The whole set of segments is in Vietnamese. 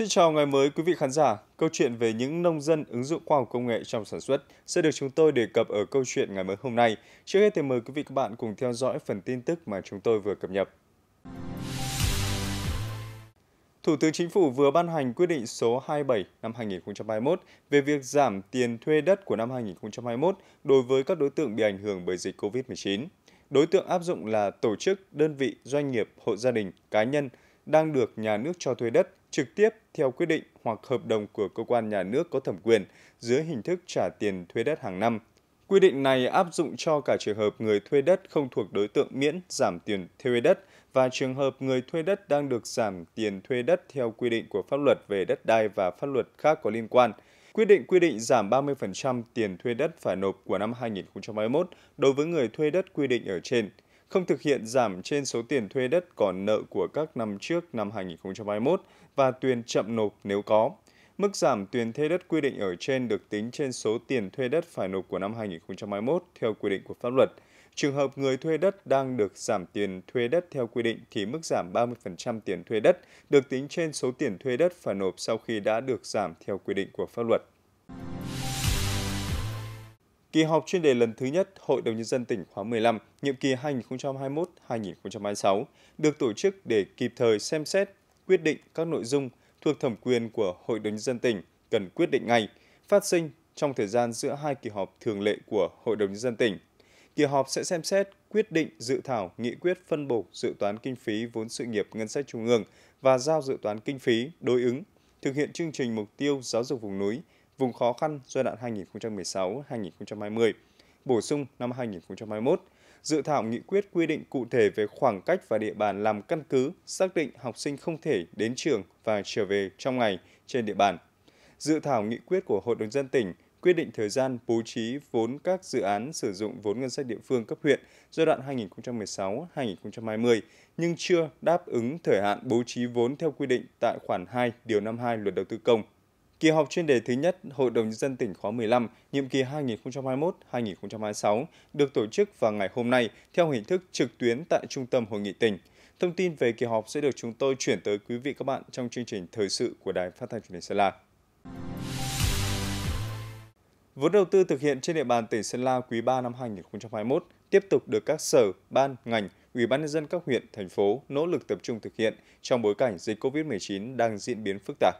Xin chào ngày mới quý vị khán giả. Câu chuyện về những nông dân ứng dụng khoa học công nghệ trong sản xuất sẽ được chúng tôi đề cập ở câu chuyện ngày mới hôm nay. Trước hết thì mời quý vị các bạn cùng theo dõi phần tin tức mà chúng tôi vừa cập nhật. Thủ tướng Chính phủ vừa ban hành quyết định số 27 năm 2021 về việc giảm tiền thuê đất của năm 2021 đối với các đối tượng bị ảnh hưởng bởi dịch COVID-19. Đối tượng áp dụng là tổ chức, đơn vị, doanh nghiệp, hộ gia đình, cá nhân đang được nhà nước cho thuê đất trực tiếp theo quyết định hoặc hợp đồng của cơ quan nhà nước có thẩm quyền dưới hình thức trả tiền thuê đất hàng năm. Quy định này áp dụng cho cả trường hợp người thuê đất không thuộc đối tượng miễn giảm tiền thuê đất và trường hợp người thuê đất đang được giảm tiền thuê đất theo quy định của pháp luật về đất đai và pháp luật khác có liên quan. Quyết định quy định giảm 30% tiền thuê đất phải nộp của năm 2021 đối với người thuê đất quy định ở trên – không thực hiện giảm trên số tiền thuê đất còn nợ của các năm trước năm 2021 và tuyền chậm nộp nếu có. Mức giảm tuyền thuê đất quy định ở trên được tính trên số tiền thuê đất phải nộp của năm 2021 theo quy định của pháp luật. Trường hợp người thuê đất đang được giảm tiền thuê đất theo quy định thì mức giảm 30% tiền thuê đất được tính trên số tiền thuê đất phải nộp sau khi đã được giảm theo quy định của pháp luật. Kỳ họp chuyên đề lần thứ nhất Hội đồng Nhân dân tỉnh khóa 15, nhiệm kỳ 2021-2026, được tổ chức để kịp thời xem xét, quyết định các nội dung thuộc thẩm quyền của Hội đồng Nhân dân tỉnh cần quyết định ngay, phát sinh trong thời gian giữa hai kỳ họp thường lệ của Hội đồng Nhân dân tỉnh. Kỳ họp sẽ xem xét quyết định dự thảo nghị quyết phân bổ dự toán kinh phí vốn sự nghiệp ngân sách trung ương và giao dự toán kinh phí đối ứng thực hiện chương trình mục tiêu giáo dục vùng núi vùng khó khăn giai đoạn 2016-2020, bổ sung năm 2021, dự thảo nghị quyết quy định cụ thể về khoảng cách và địa bàn làm căn cứ xác định học sinh không thể đến trường và trở về trong ngày trên địa bàn. Dự thảo nghị quyết của Hội đồng dân tỉnh quyết định thời gian bố trí vốn các dự án sử dụng vốn ngân sách địa phương cấp huyện giai đoạn 2016-2020 nhưng chưa đáp ứng thời hạn bố trí vốn theo quy định tại khoản 2 điều 52 Luật Đầu tư công Kỳ họp chuyên đề thứ nhất Hội đồng nhân dân tỉnh khóa 15, nhiệm kỳ 2021-2026 được tổ chức vào ngày hôm nay theo hình thức trực tuyến tại Trung tâm Hội nghị tỉnh. Thông tin về kỳ họp sẽ được chúng tôi chuyển tới quý vị các bạn trong chương trình thời sự của Đài Phát thanh Truyền hình Sơn La. Vốn đầu tư thực hiện trên địa bàn tỉnh Sơn La quý 3 năm 2021 tiếp tục được các sở, ban, ngành, Ủy ban nhân dân các huyện, thành phố nỗ lực tập trung thực hiện trong bối cảnh dịch COVID-19 đang diễn biến phức tạp.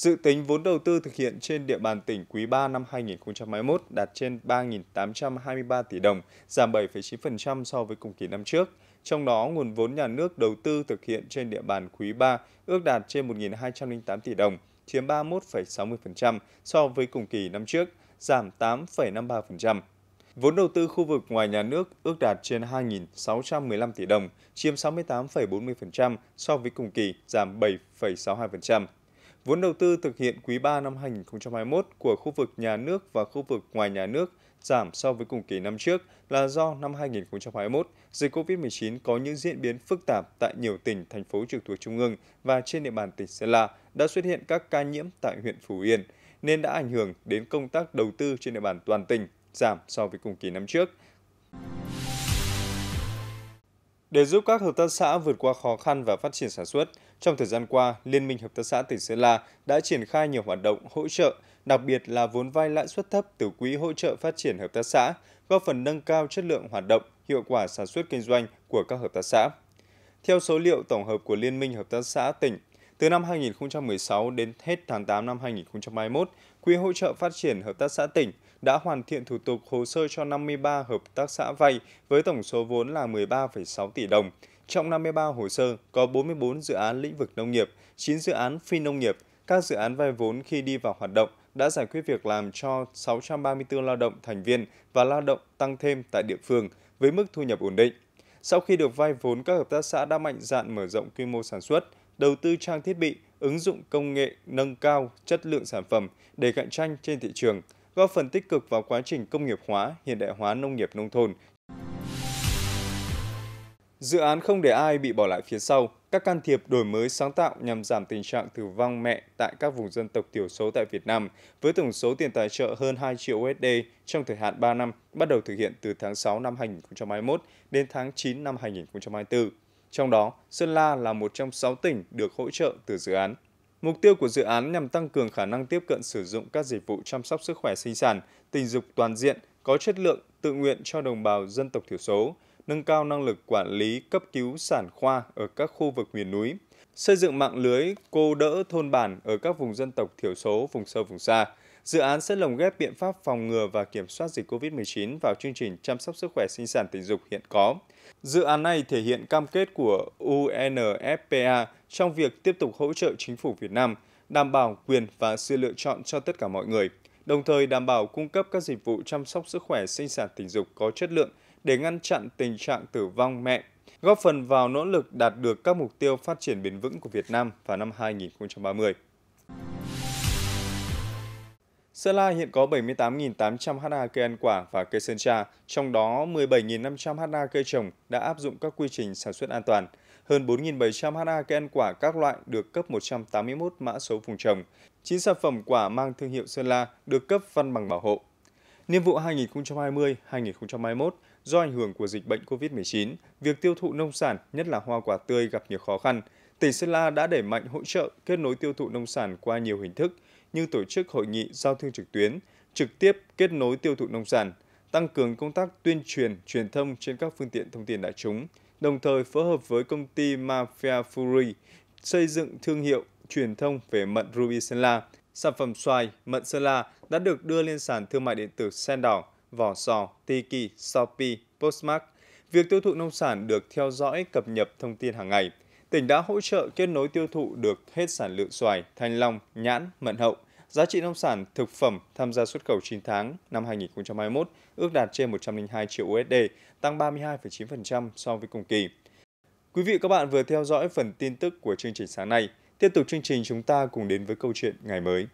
Dự tính vốn đầu tư thực hiện trên địa bàn tỉnh quý 3 năm 2021 đạt trên 3.823 tỷ đồng, giảm 7,9% so với cùng kỳ năm trước. Trong đó, nguồn vốn nhà nước đầu tư thực hiện trên địa bàn quý 3 ước đạt trên 1.208 tỷ đồng, chiếm 31,60% so với cùng kỳ năm trước, giảm 8,53%. Vốn đầu tư khu vực ngoài nhà nước ước đạt trên 2.615 tỷ đồng, chiếm 68,40% so với cùng kỳ, giảm 7,62%. Vốn đầu tư thực hiện quý 3 năm 2021 của khu vực nhà nước và khu vực ngoài nhà nước giảm so với cùng kỳ năm trước là do năm 2021, dịch COVID-19 có những diễn biến phức tạp tại nhiều tỉnh, thành phố trực thuộc Trung ương và trên địa bàn tỉnh Sơn La đã xuất hiện các ca nhiễm tại huyện Phú Yên, nên đã ảnh hưởng đến công tác đầu tư trên địa bàn toàn tỉnh, giảm so với cùng kỳ năm trước. Để giúp các hợp tác xã vượt qua khó khăn và phát triển sản xuất, trong thời gian qua, Liên minh Hợp tác xã tỉnh Sơn La đã triển khai nhiều hoạt động hỗ trợ, đặc biệt là vốn vay lãi suất thấp từ Quỹ hỗ trợ phát triển hợp tác xã, góp phần nâng cao chất lượng hoạt động, hiệu quả sản xuất kinh doanh của các hợp tác xã. Theo số liệu tổng hợp của Liên minh Hợp tác xã tỉnh, từ năm 2016 đến hết tháng 8 năm 2021, Quỹ hỗ trợ phát triển hợp tác xã tỉnh đã hoàn thiện thủ tục hồ sơ cho 53 hợp tác xã vay với tổng số vốn là 13,6 tỷ đồng. Trong 53 hồ sơ có 44 dự án lĩnh vực nông nghiệp, 9 dự án phi nông nghiệp. Các dự án vay vốn khi đi vào hoạt động đã giải quyết việc làm cho 634 lao động thành viên và lao động tăng thêm tại địa phương với mức thu nhập ổn định. Sau khi được vay vốn, các hợp tác xã đã mạnh dạn mở rộng quy mô sản xuất, đầu tư trang thiết bị, ứng dụng công nghệ nâng cao chất lượng sản phẩm để cạnh tranh trên thị trường, góp phần tích cực vào quá trình công nghiệp hóa, hiện đại hóa nông nghiệp nông thôn. Dự án không để ai bị bỏ lại phía sau, các can thiệp đổi mới sáng tạo nhằm giảm tình trạng tử vong mẹ tại các vùng dân tộc thiểu số tại Việt Nam, với tổng số tiền tài trợ hơn 2 triệu USD trong thời hạn 3 năm, bắt đầu thực hiện từ tháng 6 năm 2021 đến tháng 9 năm 2024. Trong đó, Sơn La là một trong 6 tỉnh được hỗ trợ từ dự án. Mục tiêu của dự án nhằm tăng cường khả năng tiếp cận sử dụng các dịch vụ chăm sóc sức khỏe sinh sản, tình dục toàn diện, có chất lượng, tự nguyện cho đồng bào dân tộc thiểu số, nâng cao năng lực quản lý cấp cứu sản khoa ở các khu vực miền núi, xây dựng mạng lưới cô đỡ thôn bản ở các vùng dân tộc thiểu số, vùng sâu vùng xa, Dự án sẽ lồng ghép biện pháp phòng ngừa và kiểm soát dịch COVID-19 vào chương trình chăm sóc sức khỏe sinh sản tình dục hiện có. Dự án này thể hiện cam kết của UNFPA trong việc tiếp tục hỗ trợ chính phủ Việt Nam đảm bảo quyền và sự lựa chọn cho tất cả mọi người, đồng thời đảm bảo cung cấp các dịch vụ chăm sóc sức khỏe sinh sản tình dục có chất lượng để ngăn chặn tình trạng tử vong mẹ, góp phần vào nỗ lực đạt được các mục tiêu phát triển bền vững của Việt Nam vào năm 2030. Sơn La hiện có 78.800 ha cây ăn quả và cây sơn tra, trong đó 17.500 ha cây trồng đã áp dụng các quy trình sản xuất an toàn. Hơn 4.700 ha cây ăn quả các loại được cấp 181 mã số vùng trồng. 9 sản phẩm quả mang thương hiệu Sơn La được cấp văn bằng bảo hộ. Niên vụ 2020-2021, do ảnh hưởng của dịch bệnh COVID-19, việc tiêu thụ nông sản, nhất là hoa quả tươi gặp nhiều khó khăn. Tỉnh Sơn La đã đẩy mạnh hỗ trợ kết nối tiêu thụ nông sản qua nhiều hình thức – như tổ chức hội nghị giao thương trực tuyến, trực tiếp kết nối tiêu thụ nông sản, tăng cường công tác tuyên truyền, truyền thông trên các phương tiện thông tin đại chúng, đồng thời phối hợp với công ty Mafia Fury xây dựng thương hiệu truyền thông về mận Ruby Sơn La. Sản phẩm xoài, mận Sơn La đã được đưa lên sàn thương mại điện tử Sen Vỏ Sò, Tiki, Shopee, Postmark. Việc tiêu thụ nông sản được theo dõi cập nhật thông tin hàng ngày – tỉnh đã hỗ trợ kết nối tiêu thụ được hết sản lượng xoài, thanh long, nhãn, mận hậu. Giá trị nông sản thực phẩm tham gia xuất khẩu 9 tháng năm 2021 ước đạt trên 102 triệu USD, tăng 32,9% so với cùng kỳ. Quý vị các bạn vừa theo dõi phần tin tức của chương trình sáng nay. Tiếp tục chương trình chúng ta cùng đến với câu chuyện ngày mới.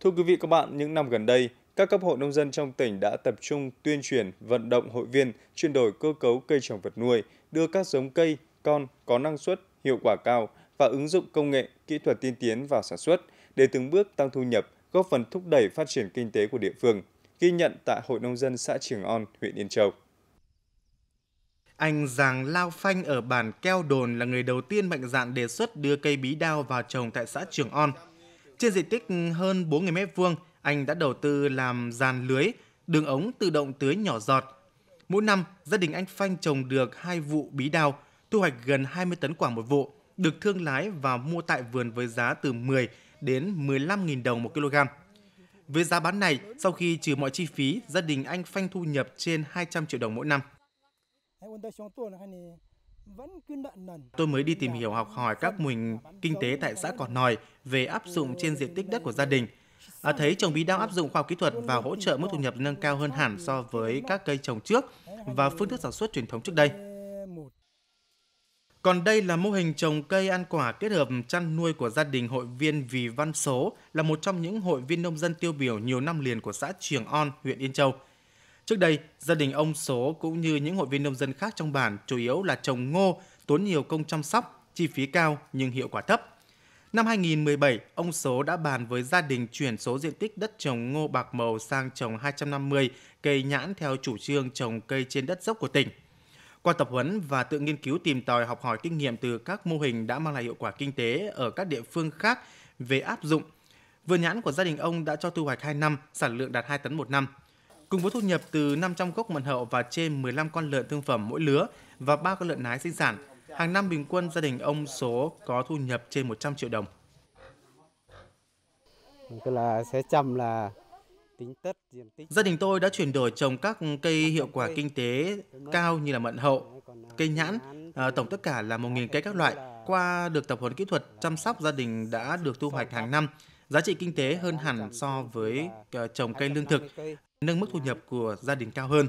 Thưa quý vị các bạn, những năm gần đây, các cấp hội nông dân trong tỉnh đã tập trung tuyên truyền, vận động hội viên chuyển đổi cơ cấu cây trồng vật nuôi, đưa các giống cây con có năng suất, hiệu quả cao và ứng dụng công nghệ, kỹ thuật tiên tiến vào sản xuất để từng bước tăng thu nhập, góp phần thúc đẩy phát triển kinh tế của địa phương, ghi nhận tại Hội Nông dân xã Trường On, huyện Yên Châu. Anh Giàng Lao Phanh ở bản Keo Đồn là người đầu tiên mạnh dạn đề xuất đưa cây bí đao vào trồng tại xã Trường On. Trên diện tích hơn 4.000 m2, anh đã đầu tư làm dàn lưới, đường ống tự động tưới nhỏ giọt. Mỗi năm, gia đình anh Phanh trồng được hai vụ bí đao, thu hoạch gần 20 tấn quả một vụ, được thương lái và mua tại vườn với giá từ 10 đến 15.000 đồng một kg. Với giá bán này, sau khi trừ mọi chi phí, gia đình anh Phanh thu nhập trên 200 triệu đồng mỗi năm. Tôi mới đi tìm hiểu học hỏi các mô hình kinh tế tại xã Cỏ Nòi về áp dụng trên diện tích đất của gia đình – À, thấy trồng bí đang áp dụng khoa học kỹ thuật và hỗ trợ mức thu nhập nâng cao hơn hẳn so với các cây trồng trước và phương thức sản xuất truyền thống trước đây. Còn đây là mô hình trồng cây ăn quả kết hợp chăn nuôi của gia đình hội viên Vì Văn Số là một trong những hội viên nông dân tiêu biểu nhiều năm liền của xã Trường On, huyện Yên Châu. Trước đây, gia đình ông Số cũng như những hội viên nông dân khác trong bản chủ yếu là trồng ngô, tốn nhiều công chăm sóc, chi phí cao nhưng hiệu quả thấp. Năm 2017, ông Số đã bàn với gia đình chuyển số diện tích đất trồng ngô bạc màu sang trồng 250 cây nhãn theo chủ trương trồng cây trên đất dốc của tỉnh. Qua tập huấn và tự nghiên cứu tìm tòi học hỏi kinh nghiệm từ các mô hình đã mang lại hiệu quả kinh tế ở các địa phương khác về áp dụng, vườn nhãn của gia đình ông đã cho thu hoạch 2 năm, sản lượng đạt 2 tấn một năm. Cùng với thu nhập từ 500 gốc mận hậu và trên 15 con lợn thương phẩm mỗi lứa và 3 con lợn nái sinh sản, Hàng năm bình quân gia đình ông số có thu nhập trên 100 triệu đồng. là sẽ chăm là tính tất diện tích. Gia đình tôi đã chuyển đổi trồng các cây hiệu quả kinh tế cao như là mận hậu, cây nhãn, à, tổng tất cả là 1.000 cây các loại. Qua được tập huấn kỹ thuật chăm sóc gia đình đã được thu hoạch hàng năm, giá trị kinh tế hơn hẳn so với à, trồng cây lương thực, nâng mức thu nhập của gia đình cao hơn.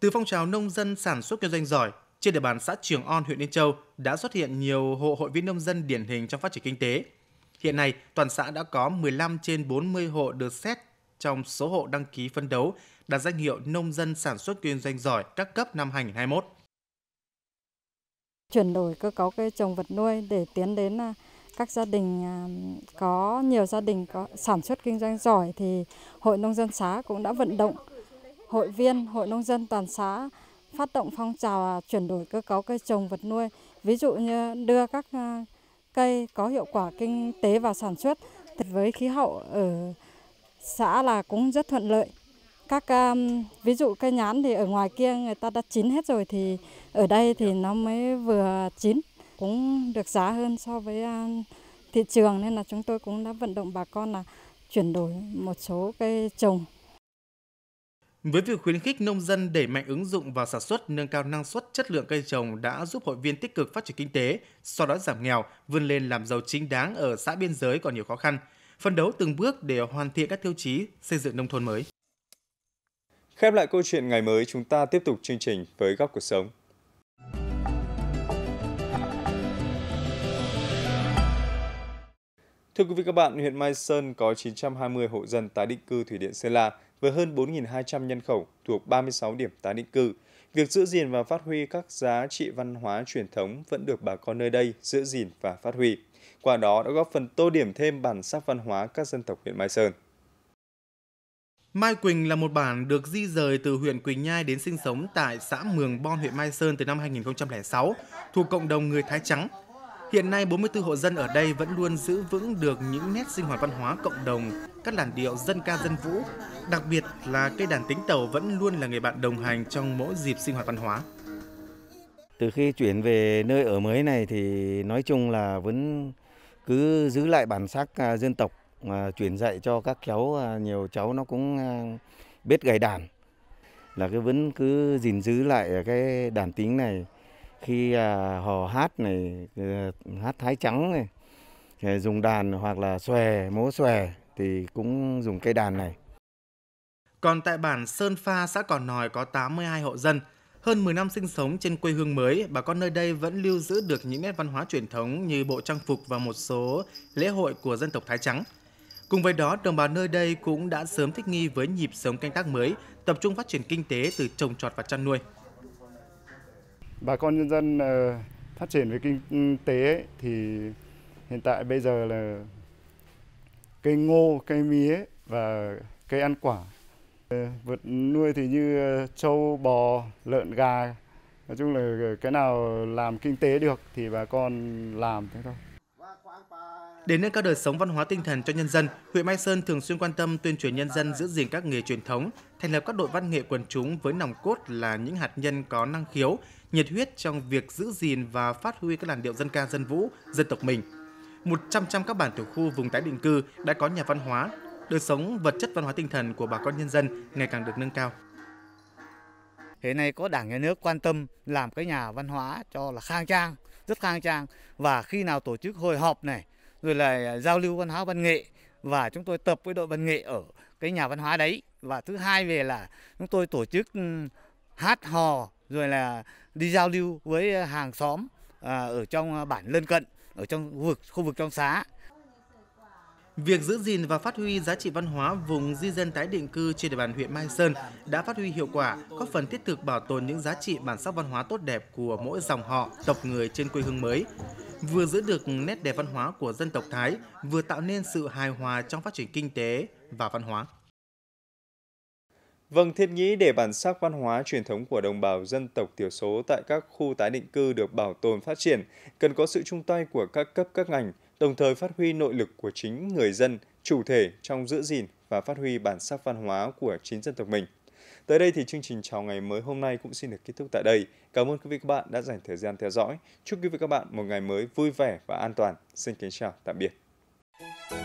Từ phong trào nông dân sản xuất kinh doanh giỏi, trên địa bàn xã Trường On, huyện Yên Châu đã xuất hiện nhiều hộ hội viên nông dân điển hình trong phát triển kinh tế. Hiện nay, toàn xã đã có 15 trên 40 hộ được xét trong số hộ đăng ký phân đấu đạt danh hiệu nông dân sản xuất kinh doanh giỏi các cấp năm 2021. Chuyển đổi cơ cấu cây trồng vật nuôi để tiến đến à, các gia đình à, có nhiều gia đình có sản xuất kinh doanh giỏi thì hội nông dân xã cũng đã vận động hội viên hội nông dân toàn xã phát động phong trào à, chuyển đổi cơ cấu cây trồng vật nuôi, ví dụ như đưa các à, cây có hiệu quả kinh tế và sản xuất với khí hậu ở xã là cũng rất thuận lợi. Các um, ví dụ cây nhãn thì ở ngoài kia người ta đã chín hết rồi thì ở đây thì nó mới vừa chín cũng được giá hơn so với uh, thị trường nên là chúng tôi cũng đã vận động bà con là chuyển đổi một số cây trồng với việc khuyến khích nông dân đẩy mạnh ứng dụng vào sản xuất, nâng cao năng suất, chất lượng cây trồng đã giúp hội viên tích cực phát triển kinh tế, sau đó giảm nghèo, vươn lên làm giàu chính đáng ở xã biên giới còn nhiều khó khăn, phân đấu từng bước để hoàn thiện các tiêu chí xây dựng nông thôn mới. Khép lại câu chuyện ngày mới, chúng ta tiếp tục chương trình với góc cuộc sống. Thưa quý vị các bạn, huyện Mai Sơn có 920 hộ dân tái định cư thủy điện Sơn La với hơn 4.200 nhân khẩu thuộc 36 điểm tái định cư. Việc giữ gìn và phát huy các giá trị văn hóa truyền thống vẫn được bà con nơi đây giữ gìn và phát huy. Qua đó đã góp phần tô điểm thêm bản sắc văn hóa các dân tộc huyện Mai Sơn. Mai Quỳnh là một bản được di rời từ huyện Quỳnh Nhai đến sinh sống tại xã Mường Bon, huyện Mai Sơn từ năm 2006, thuộc cộng đồng người Thái Trắng. Hiện nay, 44 hộ dân ở đây vẫn luôn giữ vững được những nét sinh hoạt văn hóa cộng đồng các làn điệu dân ca dân vũ, đặc biệt là cây đàn tính tàu vẫn luôn là người bạn đồng hành trong mỗi dịp sinh hoạt văn hóa. Từ khi chuyển về nơi ở mới này thì nói chung là vẫn cứ giữ lại bản sắc à, dân tộc mà chuyển dạy cho các cháu à, nhiều cháu nó cũng à, biết gảy đàn là cái vẫn cứ gìn giữ lại cái đàn tính này khi hò hát này hát thái trắng này dùng đàn hoặc là xòe múa xòe thì cũng dùng cây đàn này. Còn tại bản Sơn Pha, xã Còn Nòi có 82 hộ dân. Hơn 10 năm sinh sống trên quê hương mới, bà con nơi đây vẫn lưu giữ được những nét văn hóa truyền thống như bộ trang phục và một số lễ hội của dân tộc Thái Trắng. Cùng với đó, đồng bào nơi đây cũng đã sớm thích nghi với nhịp sống canh tác mới, tập trung phát triển kinh tế từ trồng trọt và chăn nuôi. Bà con nhân dân ờ, phát triển về kinh tế thì hiện tại bây giờ là cây ngô, cây mía và cây ăn quả. Ờ, Vật nuôi thì như ờ, trâu, bò, lợn, gà. Nói chung là ờ, cái nào làm kinh tế được thì bà con làm thế thôi. Để nâng cao đời sống văn hóa tinh thần cho nhân dân, huyện Mai Sơn thường xuyên quan tâm tuyên truyền nhân dân giữ gìn các nghề truyền thống, thành lập các đội văn nghệ quần chúng với nòng cốt là những hạt nhân có năng khiếu, nhiệt huyết trong việc giữ gìn và phát huy các làn điệu dân ca dân vũ dân tộc mình. 100% các bản tiểu khu vùng tái định cư đã có nhà văn hóa, đời sống vật chất văn hóa tinh thần của bà con nhân dân ngày càng được nâng cao. Hiện nay có Đảng nhà nước quan tâm làm cái nhà văn hóa cho là khang trang, rất khang trang và khi nào tổ chức hội họp này rồi là giao lưu văn hóa văn nghệ và chúng tôi tập với đội văn nghệ ở cái nhà văn hóa đấy và thứ hai về là chúng tôi tổ chức ừ, hát hò rồi là đi giao lưu với hàng xóm à, ở trong bản lân cận ở trong vực khu vực trong xã. Việc giữ gìn và phát huy giá trị văn hóa vùng di dân tái định cư trên địa bàn huyện Mai Sơn đã phát huy hiệu quả, góp phần thiết thực bảo tồn những giá trị bản sắc văn hóa tốt đẹp của mỗi dòng họ, tộc người trên quê hương mới. Vừa giữ được nét đẹp văn hóa của dân tộc Thái, vừa tạo nên sự hài hòa trong phát triển kinh tế và văn hóa. Vâng, thiết nghĩ để bản sắc văn hóa truyền thống của đồng bào dân tộc thiểu số tại các khu tái định cư được bảo tồn phát triển, cần có sự chung tay của các cấp các ngành, đồng thời phát huy nội lực của chính người dân, chủ thể trong giữ gìn và phát huy bản sắc văn hóa của chính dân tộc mình. Tới đây thì chương trình chào ngày mới hôm nay cũng xin được kết thúc tại đây. Cảm ơn quý vị các bạn đã dành thời gian theo dõi. Chúc quý vị các bạn một ngày mới vui vẻ và an toàn. Xin kính chào, tạm biệt.